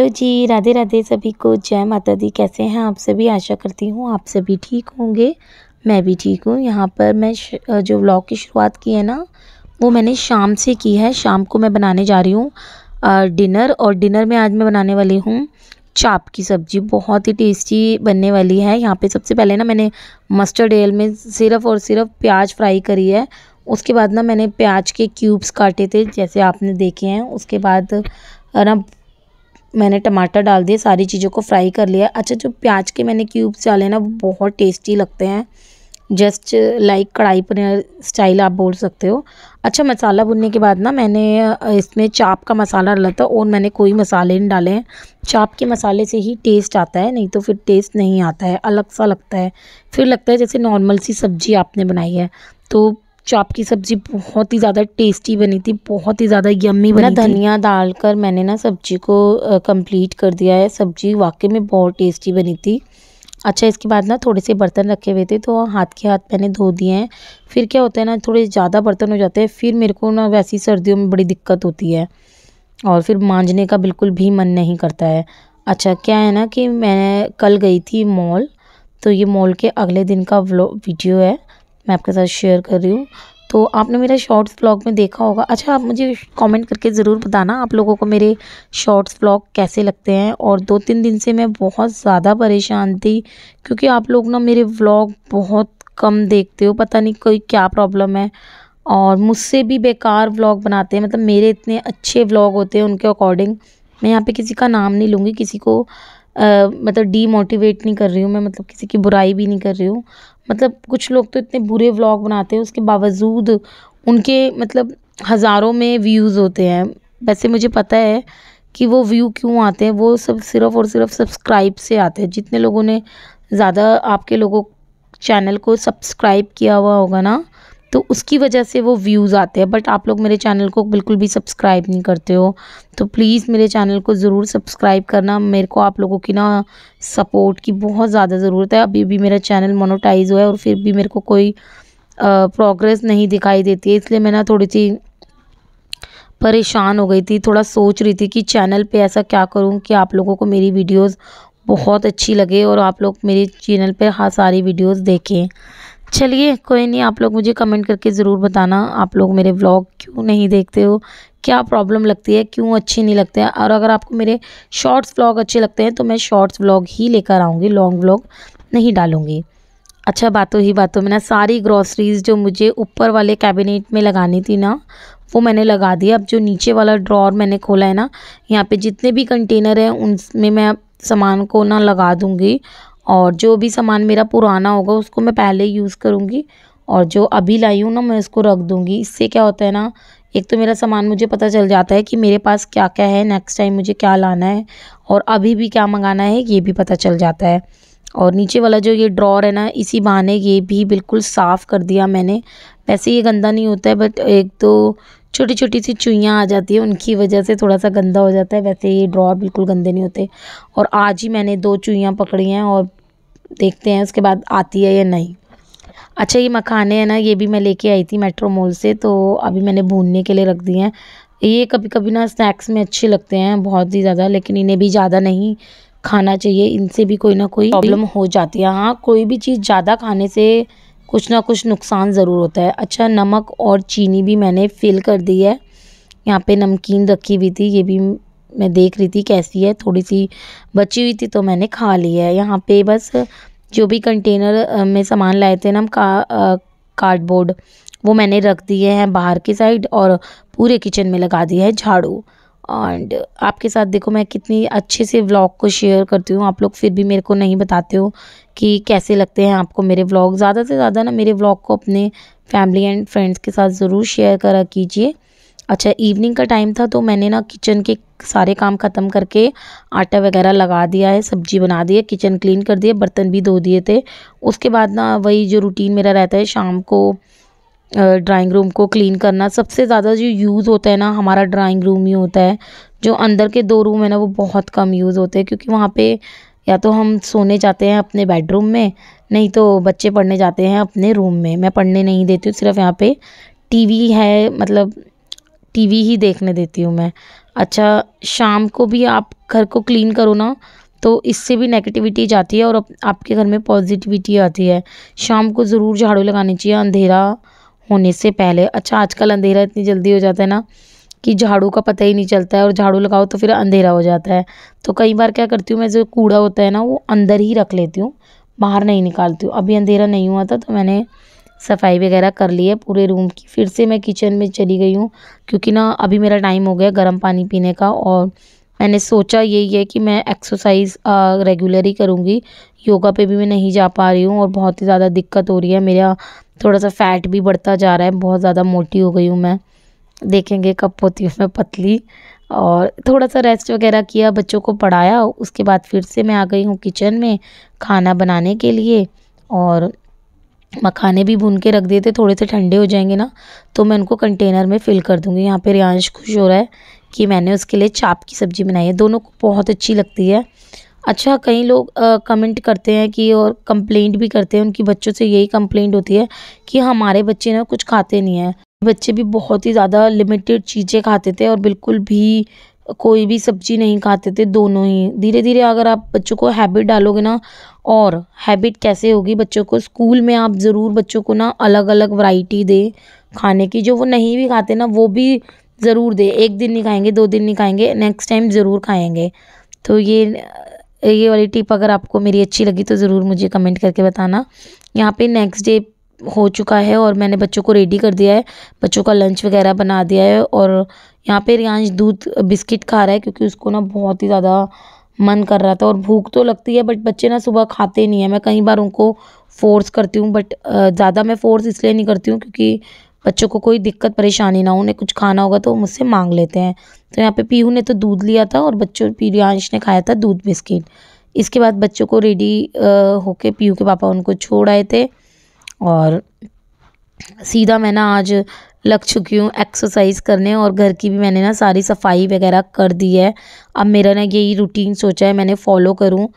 hello जी राधे राधे सभी को जय माता दी कैसे हैं आप सभी आशा करती हूँ आप सभी ठीक होंगे मैं भी ठीक हूँ यहाँ पर मैं जो व्लॉग की शुरुआत की है ना वो मैंने शाम से की है शाम को मैं बनाने जा रही हूँ डिनर और डिनर में आज मैं बनाने वाली हूँ चाप की सब्ज़ी बहुत ही टेस्टी बनने वाली है यहाँ पर सबसे पहले ना मैंने मस्टर्ड एल में सिर्फ और सिर्फ प्याज फ्राई करी है उसके बाद ना मैंने प्याज के क्यूब्स काटे थे जैसे आपने देखे हैं उसके बाद ना मैंने टमाटर डाल दिए सारी चीज़ों को फ्राई कर लिया अच्छा जो प्याज के मैंने क्यूब्स डाले ना वो बहुत टेस्टी लगते हैं जस्ट लाइक कढ़ाई पनीर स्टाइल आप बोल सकते हो अच्छा मसाला भुनने के बाद ना मैंने इसमें चाप का मसाला डाला था और मैंने कोई मसाले नहीं डाले हैं चाप के मसाले से ही टेस्ट आता है नहीं तो फिर टेस्ट नहीं आता है अलग सा लगता है फिर लगता है जैसे नॉर्मल सी सब्ज़ी आपने बनाई है तो चाप की सब्ज़ी बहुत ही ज़्यादा टेस्टी बनी थी बहुत ही ज़्यादा यम्मी बनी धनिया डालकर मैंने ना सब्ज़ी को कंप्लीट कर दिया है सब्ज़ी वाकई में बहुत टेस्टी बनी थी अच्छा इसके बाद ना थोड़े से बर्तन रखे हुए थे तो हाथ के हाथ मैंने धो दिए हैं फिर क्या होता है ना थोड़े ज़्यादा बर्तन हो जाते हैं फिर मेरे को ना वैसी सर्दियों में बड़ी दिक्कत होती है और फिर मांझने का बिल्कुल भी मन नहीं करता है अच्छा क्या है ना कि मैं कल गई थी मॉल तो ये मॉल के अगले दिन का वीडियो है मैं आपके साथ शेयर कर रही हूँ तो आपने मेरा शॉर्ट्स ब्लॉग में देखा होगा अच्छा आप मुझे कमेंट करके ज़रूर बताना आप लोगों को मेरे शॉर्ट्स ब्लॉग कैसे लगते हैं और दो तीन दिन से मैं बहुत ज़्यादा परेशान थी क्योंकि आप लोग ना मेरे ब्लॉग बहुत कम देखते हो पता नहीं कोई क्या प्रॉब्लम है और मुझसे भी बेकार व्लॉग बनाते हैं मतलब मेरे इतने अच्छे व्लॉग होते हैं उनके अकॉर्डिंग मैं यहाँ पे किसी का नाम नहीं लूँगी किसी को आ, मतलब डीमोटिवेट नहीं कर रही हूँ मैं मतलब किसी की बुराई भी नहीं कर रही हूँ मतलब कुछ लोग तो इतने बुरे व्लॉग बनाते हैं उसके बावजूद उनके मतलब हज़ारों में व्यूज़ होते हैं वैसे मुझे पता है कि वो व्यू क्यों आते हैं वो सब सिर्फ और सिर्फ सब्सक्राइब से आते हैं जितने लोगों ने ज़्यादा आपके लोगों चैनल को सब्सक्राइब किया हुआ होगा ना तो उसकी वजह से वो व्यूज़ आते हैं बट आप लोग मेरे चैनल को बिल्कुल भी सब्सक्राइब नहीं करते हो तो प्लीज़ मेरे चैनल को ज़रूर सब्सक्राइब करना मेरे को आप लोगों की ना सपोर्ट की बहुत ज़्यादा ज़रूरत है अभी भी मेरा चैनल मोनोटाइज हुआ है और फिर भी मेरे को कोई प्रोग्रेस नहीं दिखाई देती है इसलिए मैं ना थोड़ी सी परेशान हो गई थी थोड़ा सोच रही थी कि चैनल पे ऐसा क्या करूं कि आप लोगों को मेरी वीडियोस बहुत अच्छी लगे और आप लोग मेरे चैनल पे हाँ सारी वीडियोस देखें चलिए कोई नहीं आप लोग मुझे कमेंट करके ज़रूर बताना आप लोग मेरे व्लॉग क्यों नहीं देखते हो क्या प्रॉब्लम लगती है क्यों अच्छे नहीं लगते हैं और अगर आपको मेरे शॉर्ट्स व्लॉग अच्छे लगते हैं तो मैं शॉर्ट्स व्लॉग ही लेकर आऊँगी लॉन्ग व्लॉग नहीं डालूँगी अच्छा बातों ही बातों में ना सारी ग्रॉसरीज़ जो मुझे ऊपर वाले कैबिनेट में लगानी थी ना वो मैंने लगा दी अब जो नीचे वाला ड्रॉर मैंने खोला है ना यहाँ पे जितने भी कंटेनर हैं उनमें मैं सामान को ना लगा दूँगी और जो भी सामान मेरा पुराना होगा उसको मैं पहले यूज़ करूँगी और जो अभी लाई हूँ ना मैं उसको रख दूँगी इससे क्या होता है ना एक तो मेरा सामान मुझे पता चल जाता है कि मेरे पास क्या क्या है नेक्स्ट टाइम मुझे क्या लाना है और अभी भी क्या मंगाना है ये भी पता चल जाता है और नीचे वाला जो ये ड्रॉर है ना इसी बहाने ये भी बिल्कुल साफ़ कर दिया मैंने वैसे ये गंदा नहीं होता है बट एक तो छोटी छोटी सी चुइयाँ आ जाती है उनकी वजह से थोड़ा सा गंदा हो जाता है वैसे ये ड्रॉर बिल्कुल गंदे नहीं होते और आज ही मैंने दो चुइयाँ पकड़ी हैं और देखते हैं उसके बाद आती है या नहीं अच्छा ये मखाने हैं ना ये भी मैं लेके आई थी मेट्रो मॉल से तो अभी मैंने भूनने के लिए रख दिए हैं ये कभी कभी ना स्नैक्स में अच्छे लगते हैं बहुत ही ज़्यादा लेकिन इन्हें भी ज़्यादा नहीं खाना चाहिए इनसे भी कोई ना कोई प्रॉब्लम हो जाती है हाँ कोई भी चीज़ ज़्यादा खाने से कुछ ना कुछ नुकसान ज़रूर होता है अच्छा नमक और चीनी भी मैंने फिल कर दी है यहाँ पे नमकीन रखी हुई थी ये भी मैं देख रही थी कैसी है थोड़ी सी बची हुई थी तो मैंने खा ली है यहाँ पे बस जो भी कंटेनर में सामान लाए थे ना हम का कार्डबोर्ड वो मैंने रख दिए हैं बाहर की साइड और पूरे किचन में लगा दिया है झाड़ू एंड आपके साथ देखो मैं कितनी अच्छे से व्लॉग को शेयर करती हूँ आप लोग फिर भी मेरे को नहीं बताते हो कि कैसे लगते हैं आपको मेरे व्लॉग ज़्यादा से ज़्यादा ना मेरे व्लॉग को अपने फैमिली एंड फ्रेंड्स के साथ ज़रूर शेयर करा कीजिए अच्छा इवनिंग का टाइम था तो मैंने ना किचन के सारे काम ख़त्म करके आटा वगैरह लगा दिया है सब्जी बना दी है किचन क्लीन कर दिया बर्तन भी धो दिए थे उसके बाद ना वही जो रूटीन मेरा रहता है शाम को ड्राइंग रूम को क्लीन करना सबसे ज़्यादा जो यूज़ होता है ना हमारा ड्राइंग रूम ही होता है जो अंदर के दो रूम है ना वो बहुत कम यूज़ होते हैं क्योंकि वहाँ पे या तो हम सोने जाते हैं अपने बेडरूम में नहीं तो बच्चे पढ़ने जाते हैं अपने रूम में मैं पढ़ने नहीं देती हूँ सिर्फ यहाँ पे टीवी है मतलब टीवी ही देखने देती हूँ मैं अच्छा शाम को भी आप घर को क्लीन करो ना तो इससे भी नेगेटिविटी जाती है और आप, आपके घर में पॉजिटिविटी आती है शाम को ज़रूर झाड़ू लगानी चाहिए अंधेरा होने से पहले अच्छा आजकल अंधेरा इतनी जल्दी हो जाता है ना कि झाड़ू का पता ही नहीं चलता है और झाड़ू लगाओ तो फिर अंधेरा हो जाता है तो कई बार क्या करती हूँ मैं जो कूड़ा होता है ना वो अंदर ही रख लेती हूँ बाहर नहीं निकालती हूँ अभी अंधेरा नहीं हुआ था तो मैंने सफाई वगैरह कर ली है पूरे रूम की फिर से मैं किचन में चली गई हूँ क्योंकि ना अभी मेरा टाइम हो गया गर्म पानी पीने का और मैंने सोचा यही है कि मैं एक्सरसाइज रेगुलर ही करूँगी योगा पे भी मैं नहीं जा पा रही हूँ और बहुत ही ज़्यादा दिक्कत हो रही है मेरा थोड़ा सा फैट भी बढ़ता जा रहा है बहुत ज़्यादा मोटी हो गई हूँ मैं देखेंगे कब होती हूँ मैं पतली और थोड़ा सा रेस्ट वगैरह किया बच्चों को पढ़ाया उसके बाद फिर से मैं आ गई हूँ किचन में खाना बनाने के लिए और मखाने भी भून के रख दिए थे थोड़े से ठंडे हो जाएंगे ना तो मैं उनको कंटेनर में फ़िल कर दूँगी यहाँ पे रियांश खुश हो रहा है कि मैंने उसके लिए चाप की सब्ज़ी बनाई है दोनों को बहुत अच्छी लगती है अच्छा कई लोग कमेंट करते हैं कि और कंप्लेंट भी करते हैं उनकी बच्चों से यही कंप्लेंट होती है कि हमारे बच्चे ना कुछ खाते नहीं हैं बच्चे भी बहुत ही ज़्यादा लिमिटेड चीज़ें खाते थे और बिल्कुल भी कोई भी सब्जी नहीं खाते थे दोनों ही धीरे धीरे अगर आप बच्चों को हैबिट डालोगे ना और हैबिट कैसे होगी बच्चों को स्कूल में आप ज़रूर बच्चों को ना अलग अलग वैरायटी दें खाने की जो वो नहीं भी खाते ना वो भी ज़रूर दें एक दिन नहीं खाएंगे दो दिन नहीं खाएंगे नेक्स्ट टाइम ज़रूर खाएंगे तो ये ये वाली टिप अगर आपको मेरी अच्छी लगी तो ज़रूर मुझे कमेंट करके बताना यहाँ पर नेक्स्ट डे हो चुका है और मैंने बच्चों को रेडी कर दिया है बच्चों का लंच वगैरह बना दिया है और यहाँ पर रियांश दूध बिस्किट खा रहा है क्योंकि उसको ना बहुत ही ज़्यादा मन कर रहा था और भूख तो लगती है बट बच्चे ना सुबह खाते नहीं है मैं कई बार उनको फ़ोर्स करती हूँ बट ज़्यादा मैं फ़ोर्स इसलिए नहीं करती हूँ क्योंकि बच्चों को कोई दिक्कत परेशानी ना हो उन्हें कुछ खाना होगा तो मुझसे मांग लेते हैं तो यहाँ पे पीहू ने तो दूध लिया था और बच्चों पीरियांश ने खाया था दूध बिस्किट इसके बाद बच्चों को रेडी होके पीहू के पापा उनको छोड़ आए थे और सीधा मैं ना आज लग चुकी हूँ एक्सरसाइज करने और घर की भी मैंने ना सारी सफाई वगैरह कर दी है अब मेरा ना यही रूटीन सोचा है मैंने फॉलो करूँ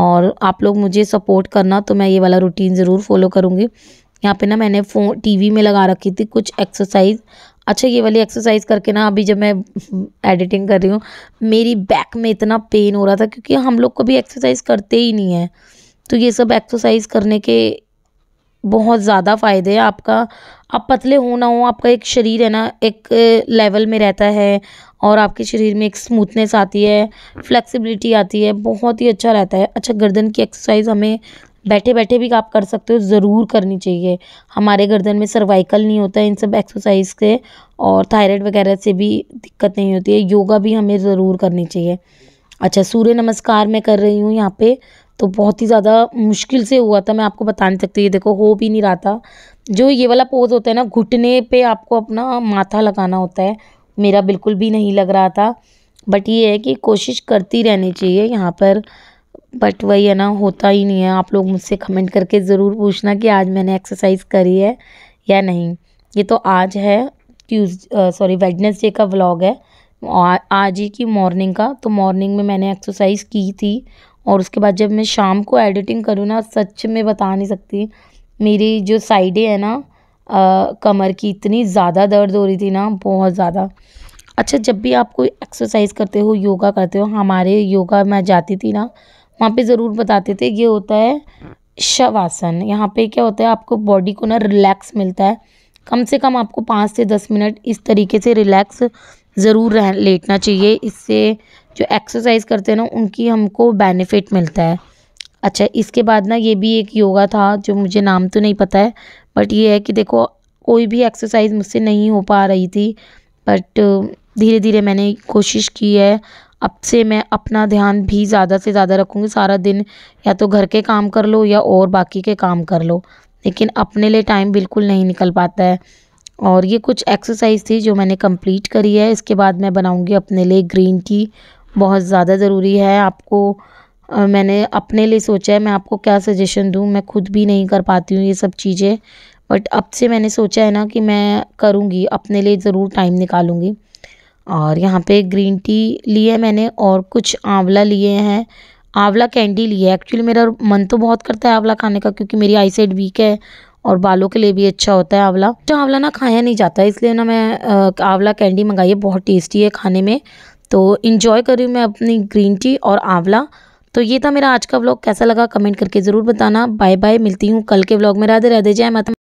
और आप लोग मुझे सपोर्ट करना तो मैं ये वाला रूटीन ज़रूर फॉलो करूँगी यहाँ पे ना मैंने फ़ोन टीवी में लगा रखी थी कुछ एक्सरसाइज अच्छा ये वाली एक्सरसाइज करके ना अभी जब मैं एडिटिंग कर रही हूँ मेरी बैक में इतना पेन हो रहा था क्योंकि हम लोग कभी एक्सरसाइज करते ही नहीं है तो ये सब एक्सरसाइज करने के बहुत ज़्यादा फ़ायदे हैं आपका आप पतले हो ना हो आपका एक शरीर है ना एक लेवल में रहता है और आपके शरीर में एक स्मूथनेस आती है फ्लेक्सिबिलिटी आती है बहुत ही अच्छा रहता है अच्छा गर्दन की एक्सरसाइज हमें बैठे बैठे भी आप कर सकते हो ज़रूर करनी चाहिए हमारे गर्दन में सर्वाइकल नहीं होता है इन सब एक्सरसाइज से और थायराइड वगैरह से भी दिक्कत नहीं होती है योगा भी हमें ज़रूर करनी चाहिए अच्छा सूर्य नमस्कार मैं कर रही हूँ यहाँ पे तो बहुत ही ज़्यादा मुश्किल से हुआ था मैं आपको बता नहीं सकती ये देखो हो भी नहीं रहा था जो ये वाला पोज़ होता है ना घुटने पे आपको अपना माथा लगाना होता है मेरा बिल्कुल भी नहीं लग रहा था बट ये है कि कोशिश करती रहनी चाहिए यहाँ पर बट वही है ना होता ही नहीं है आप लोग मुझसे कमेंट करके ज़रूर पूछना कि आज मैंने एक्सरसाइज करी है या नहीं ये तो आज है ट्यूज सॉरी वेडनेसडे का व्लॉग है आज ही की मॉर्निंग का तो मॉर्निंग में मैंने एक्सरसाइज की थी और उसके बाद जब मैं शाम को एडिटिंग करूँ ना सच में बता नहीं सकती मेरी जो साइडें हैं ना कमर की इतनी ज़्यादा दर्द हो रही थी ना बहुत ज़्यादा अच्छा जब भी आप कोई एक्सरसाइज करते हो योगा करते हो हमारे योगा मैं जाती थी ना वहाँ पे ज़रूर बताते थे ये होता है शवासन यहाँ पे क्या होता है आपको बॉडी को ना रिलैक्स मिलता है कम से कम आपको पाँच से दस मिनट इस तरीके से रिलैक्स ज़रूर रह लेटना चाहिए इससे जो एक्सरसाइज करते हैं ना उनकी हमको बेनिफिट मिलता है अच्छा इसके बाद ना ये भी एक योगा था जो मुझे नाम तो नहीं पता है बट ये है कि देखो कोई भी एक्सरसाइज मुझसे नहीं हो पा रही थी बट धीरे धीरे मैंने कोशिश की है अब से मैं अपना ध्यान भी ज़्यादा से ज़्यादा रखूँगी सारा दिन या तो घर के काम कर लो या और बाकी के काम कर लो लेकिन अपने लिए टाइम बिल्कुल नहीं निकल पाता है और ये कुछ एक्सरसाइज थी जो मैंने कंप्लीट करी है इसके बाद मैं बनाऊँगी अपने लिए ग्रीन टी बहुत ज़्यादा ज़रूरी है आपको मैंने अपने लिए सोचा है मैं आपको क्या सजेशन दूँ मैं खुद भी नहीं कर पाती हूँ ये सब चीज़ें बट अब से मैंने सोचा है ना कि मैं करूँगी अपने लिए ज़रूर टाइम निकालूँगी और यहाँ पे ग्रीन टी लिए है मैंने और कुछ आंवला लिए हैं आंवला कैंडी ली है एक्चुअली मेरा मन तो बहुत करता है आंवला खाने का क्योंकि मेरी आई साइड वीक है और बालों के लिए भी अच्छा होता है आंवला जो अच्छा, आंवला ना खाया नहीं जाता इसलिए ना मैं आंवला कैंडी मंगाई है बहुत टेस्टी है खाने में तो इन्जॉय करी मैं अपनी ग्रीन टी और आंवला तो ये था मेरा आज का ब्लॉग कैसा लगा कमेंट करके ज़रूर बताना बाय बाय मिलती हूँ कल के ब्लॉग में राधे राधे जय माता